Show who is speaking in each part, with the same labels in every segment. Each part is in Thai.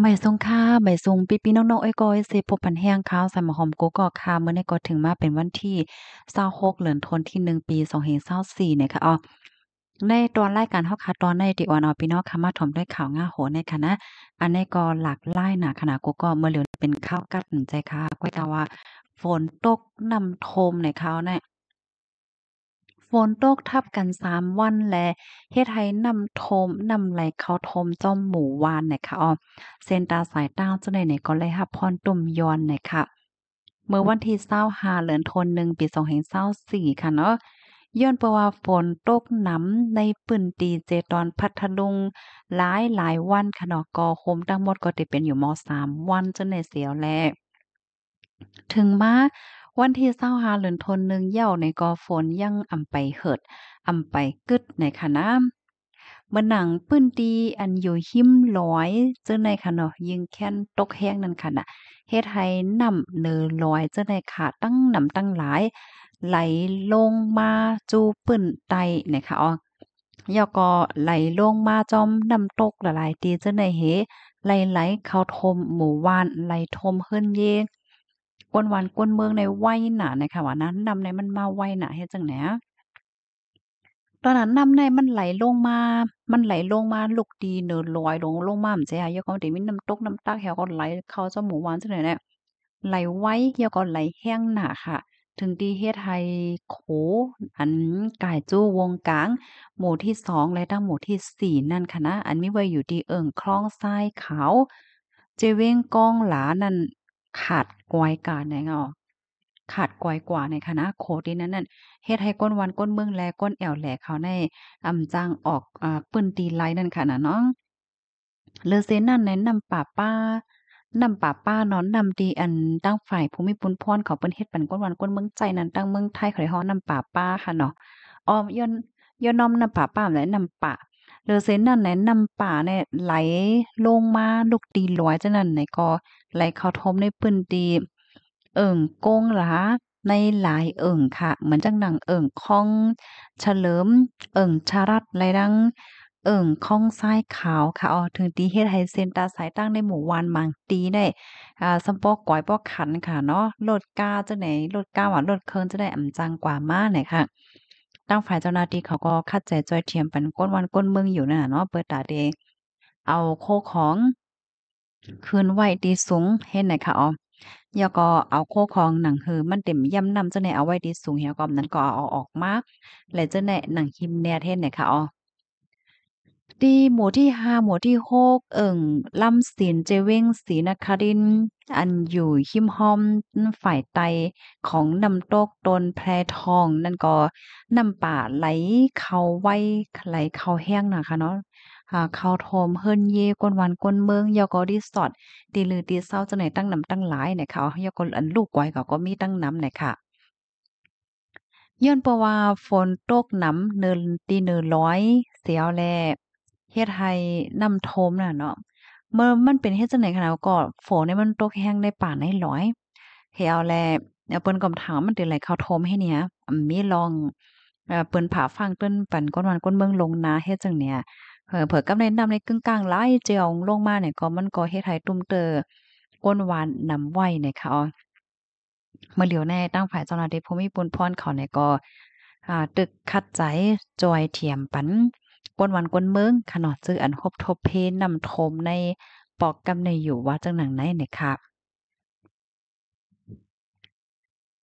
Speaker 1: ไม่ทรงค่าไม่ทรงปีปีน้องๆไอ้ก้อยเซพบปันแห้งข้าวใส่มอหอมกุก็ค่ะเมื่อในก็ถึงมาเป็นวันที่26เหลือนทนที่1ปี2เหงเศร้าสี่เนี่ยค่ะอ๋อในตอนรายการเฮาค่ะตอนในติออนเอปพี่น้องค่ะมาถมด้วยข่าวง่าโหในค่ะนะอันน้ก็หลักไล่หนาขนาดกุกอเมื่อเหลือเป็นข้าวกัดใจค่ะก้อยกะว่าฝนตกน้ำทมในข้าวเนี่ยฝนตก ทับกันสามวันแลเฮ็ดให้น้ำทมน้ำไหลเขาทมจอมหมู่วานนะคะอ๋อเส้นตาสายตาเจ้าไหนๆก็เลยรับพรตุ่มยอนนะคะเมื่อวันที่เศร้าหาเหลือนทนหนึ่งปีสองแห่งเศร้าสี่ค่ะ เนาะย้อนเพราะว่าฝนตกหนาในปืนตีเจ ตอนพัทลุงหลายหลายวันขนอกอโคมทั้งหมดก็ติเป็นอยู่มสามวันจนในเสียวแลถึงมาวันที่เศร้าหาเหลือนทนนึงเย่าในกอฝนยังอำไปเหิดอำไปกึดในขนะเมื่อหนังปื้นดี อันอยู่หิมลอยเจ้าในขนาะยิงแค้นตกแห้งนั่นค่ะนะเฮ็ดให้น้ำเนอลอยเจ้าในขาตั้งน้ำตั้งหลาย ไหลลงมาจูปื้นไตนะคะออกยอก็ไหลลงมาจอมน้ำตกหลายตีเจ้าในเฮไหลไหลเข้าทมหมู่วาน ไหลทมเฮิรนเยกวนวันกวนเมืองในไวยหนาในค่ะว่านั้นนำในมันมาไวหนาเฮ็ดจังไหนตอนนั้นนํำในมันไหลลงมา มันไหลลงมาลูกดีเนินลอยลงลงมาใช่คอะยกเขาเดมินน้ำตกน้ำตาแขวก็ไหลเข้าเจ้าหมูหวานจังไหนเนี่ยไหลไว้ยกก็ไหลแห้งหนาค่ะ ถึงดีเฮ็ดไหโข อันกายจู้วงกลางหมู่ที่สองและตั้งหมู่ที่สี่นั่นค่ะนะอันมีไว้อยู่ดีเอิงคลองทรายขาวเจเวงกองหลานั่นขาดกวยกาในเงาขาดกวยกว่าในคณะโคดีนั้นนั่นเฮ็ดให้ก้นวันก้นเมืองแลก้นแอวแหลเขาในอำจ้างออกอ่าปืนตีไลนั่นค่ะนะน้องเลเซนนั่นในนำป่าป้านำป่าป้านอนนำดีอันตั้งฝ่าย ภูมิปุนพรเขาเปิ้นเฮ็ดปันก้นวันก้นเมืองใจนั้นตั้งเมืองไทยเขาย้ฮ้อนนำป่าป้าค่ะเนาะออมยนยนน้อมนำป่าป้าและนำป่าเลือเซนนั่นแหนนำป่าเนี่ยไหลลงมาลูกตีลอยจังนั้นไหนก็ ไหลเข้าทมในปื้นตีเอิ่งกงหลาในหลายเอิ่งค่ะ เหมือนจังหนังเอิ่งคองเฉลิม เอิ่งชารัตไรดังเอิ่งคองทรายขาวค่ะอ๋อถึงตีเฮ็ดให้เซนตาสายตั้งในหมู่วานมังตีได้ อ่าสมปอกก๋อยปอกขันค่ะ เนาะลดกาจะไหนลดกาหวานลดเคิงจะได้อํำจังกว่ามากหนค่ะตั้งฝ่ายเจ้าหน้าที่เขาก็คัดใจจอยเทียมเป็นก้นวันก้นเมืองอยู่นนะเนาะเปิดตาเดเอาโคของคืนไว้ดีสูงเห็นไหนคะอ๋อยาก็เอาโคของหนังหือ มันเต็มย่ำนำเจ้าเน่เอาไว้ดีสูงเฮียกอมนั้นก็เอาออกมากและเจ้าเน่หนังหิมเนี่เท่นไหนคะอ๋อดีหมู่ที่ห้าหมู่ที่หกเอิ่งลำศีลเจเว้งศีนครินอันอยู่หิมห้อมฝ่ายไตของนำโตกตนแพรทอง นั่นก็นำป่าไหลเขาไว้ไหลเขาแห้งนะคะเนาะเขาทมเฮิรนเยก้นวันก้นเมืองยอกอดีสอดตีลือตีเศร้าจะไหนตั้งน้ำตั้งหลายไหนี่เยอกออันลูกไว้เขาก็มีตั้งน้ำไหนค่ะย้อนประว่าฝน ตกน้ำเนินตีเนินร้อยเสียวแลเฮ็ดให้น้ำทมน่ะเนาะ เมื่อมันเป็นเฮ็ดจังไหนขนาดก็ฝนในมันตกแห้งในป่าในหลอยเฮาแลเปิ้นกำถามมันเป็นไรเข้าท่มให้เนี่ยมีลองเปิ้นผาฟังเปิ้นปั่นก้นวันก้นเมืองลงนาเฮ็ดจังเนี่ยเผื่อกำในน้าในกึ่งกลางไหลเจียงลงมาเนี่ยก็มันก็เฮ็ดให้ตุ้มเตอ ก้นวานนำไว้เนี่ยค่ะเมื่อเหลียวแน่ตั้งฝ่ายเจ้าหน้าที่ภูมิปุนพรเขาเนี่ยก็ตึกคัดใจจอยเทียมปันก้นวันก้นเมือง ขนอดซื้ออันคบทบเพนนำทมในปอกกำในอยู่ว่าจังหนังไหนเนี่ยค่ะ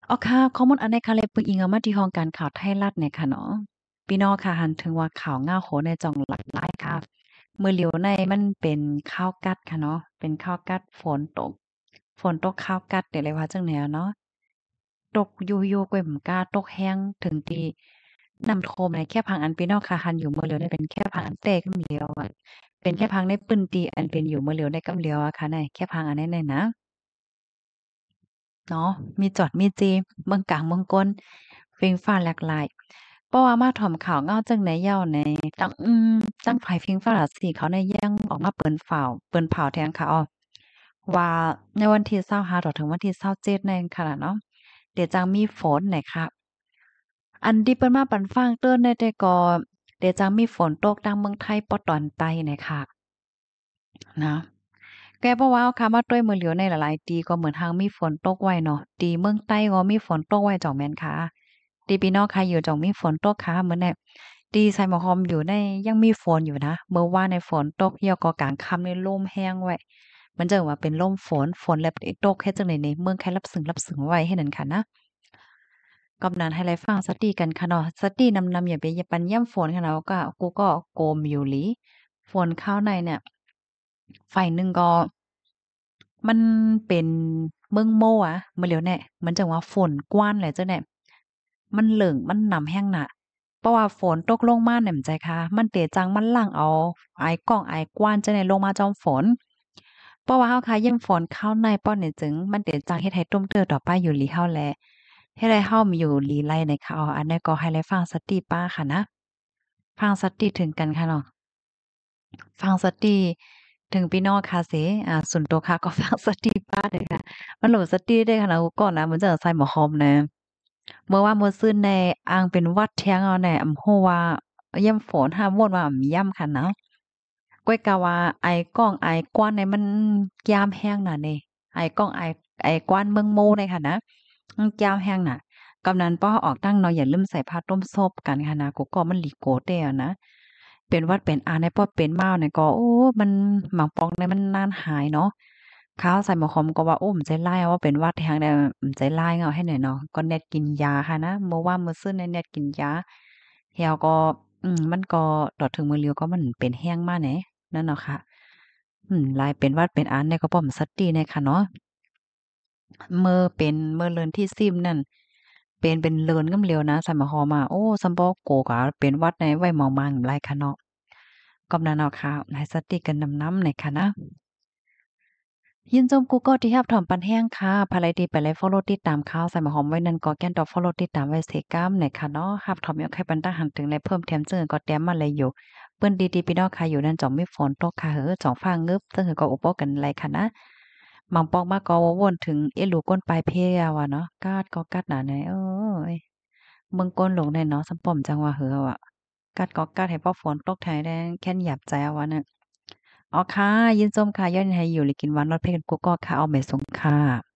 Speaker 1: อ๋อค่ะข้อมูลอันในคาเลปึงอิงเอามาที่ห้องการข่าวไทยรัฐเนี่ยค่ะเนาะพี่น้องค่ะหันถึงว่าข่าวง่าโหในจองหลักหลายค่ะมือเหลียวในมันเป็นข้าวกัดค่ะเนาะเป็นข้าวกัดฝนตกฝนตกข้าวกัดเดี๋ยวเลยว่าจังแนวเนาะตกยูยูกวยมกาตกแห้งถึงตีนำโทมในแค่พังอันปีนอกคาหัน อยู่เมื่อเหลวได้เป็นแค่พังอันเตกำเหลียวอ่ะเป็นแค่พังในปืนตี อันเป็นอยู่เมื่อเหลวได้กำเหลียวอ่ะค่ะในแค่พังอันนี้เลยนะเนาะมีจอดมีจี เมืองกลางเมืองก้นฟิงฟ้าหลากหลายเพราะว่ามาถ่อมข่าวเงาจังไหนเย้าใน ตั้งอืมตั้งไฟยฟิงฟ้าหลาสีเขาในย่างออกมาเปินเฝ้าเปินเผาแทงค่ะอ๋อว่าในวันที่เศร้าหาถึงวันที่เศร้าเจ็ดในขณะเนาะเดี๋ยวจังมีฝนไหนครับอันดีเปิ้นมาปันฟังเตือนในแต่กอเดจังมีฝนตกดังเมืองไทยปอตอนใต้นะคะนะแกพรว่าค่ะมาด้วยมือเหลียวในหลายๆตีก็เหมือนทางมีฝนตกไว้เนาะตีเมืองใต้ก็มีฝนตกไว้จ่องแมนค่ะตีพี่น้องค่ะอยู่จ่องมีฝนตกค่ะเหมือนแน่ตีไซมอคอมอยู่ในยังมีฝนอยู่นะเมื่อว่าในฝนตกเยี่ยวก็กลางคำในลมแห้งไว้ มันจะว่าเป็นลมฝนฝนแล้วตกแค่จังไหนในเมืองแค่รับสึงรับสึงไว้ให้นั่นค่ะนะกำนันให้ไรฟังสตีกันค่ะเนาะสตีนำนำอย่าไปอย่าปันย่ำฝนค่ะเลาวก็กูก็โกมอยู่ลีฝนเข้าในเนี่ยฝ่ายหนึ่งก็มันเป็นเมืองโมอ่ะเมื่อเร็วเนี่ยมันจะว่าฝนกว้านเลยเจ้าเนี่ยมันเหลืองมันนำแห้งหนะเพราะว่าฝนตกลงมาเนี่ยมใจค่ะ มันเตะจังมันล่างเอาไอ้กล่องไอ้กว้านเจ้านี่ลงมาจอมฝน เพราะว่าเฮาค่ะย่ำฝนเข้าในป้อนเนี่ยจึง มันเตะจังเฮ้ไทยตต้มเตือต่อไปอยู่ลีเข้าแลเ้ไดให้เฮามีอยู่ลีไลในข่าวอันนี้ก็ให้ได้ฟังสติป้าค่ะนะ ฟังสติถึงกันค่ะเนาะฟังสติถึงพี่น้องค่ะเิอ่าสุนโตค่ะก็ฟังสติป้าเลยค่ะมันหลบสติได้ค่ะนะก่อนนะมันจะใส่หมอคอมนะเมื่อว่ามือซื้อในอ่างเป็นวัดเทียงเอาในอำโฮว่า ย่ำฝนห้ามวนว่าย่ำค่ะนะ ก้อยกาวาไอ้กล้องไอ้กว้านในมันยามแห้งน่ะเนี่ ไอ้กล้องไอ้ไอ้กว้านเมืองโมในค่ะนะแจ้าแห้งน่ะกำนันป้อออกตั้งเนาะอย่าลืมใส่ผ้าต้มซบกันค่ะนะกูก็มันหลีโกเตะนะ เป็นวัดเป็นอาในป้อเป็นเมาในก็โอ้ มันหมังปองในมันนานหายเนาะข้าวใส่หมอคอมก็ว่าอุ้มใจไล่ว่าเป็นวัดแทงในใจไล่เงาให้หน่อยเนาะ ก็เน็ตกินยาค่ะนะเมื่อว่าเมื่อซื้อในเน็ตกินยาเฮียก็ อืม มันก็ดอดถึงมือเลียวก็มันเป็นแห้งมากไหนนั่นเนาะค่ะ อืมลายเป็นวัดเป็นอันในก็ป้อมสัตีในค่ะเนาะเมื่อเป็นเมื่อเลินที่ซิมนั่น เป็นเป็นเลินก็เรียวนะสมหอมาโอ้สมบอกโกกาเป็นวัดในไว้มองมังไรคะเนาะก็นันเอาค่ะนายสติกันนำน้ำหนคะนะยินจมกูก็ที่รับถอมปันแห้งค่ะภายดีไปเลยฟอลโลติดตามข่าวใส่มาหอมไว้นั่นก็แกนดอกฟอลโลติดตามไว้เสก้ามหนค่ะเนาะฮับถอมยกใครปันตาหันถึงในเพิ่มเทมเจอก็แต้มมาเลยอยู่ เปิ้นดีดีพี่น้องค่ะอยู่นั่นจอมไม่ฝนตกค่ะเฮ้อจองฟางเงืบเจอก็อุปโภคกันไรค่ะนะมังปองมากก็วนถึงเอลูก้นปลายเพียว่ะเนาะกาดก็กัดหนาไหนเอ้ยเมืองก้นหลงในเนาะสัมปอมจังว่าเหอว่ะ กัดก็กัดให้พ่อฝนตกไทยแดงแค่นหยาบใจวะเนี่ยอ๋อค่ะยินส้มค่ะย้อนให้อยู่หรือกินวันรอดเพลนกูก็ค่ะเอาเมสงค่ะ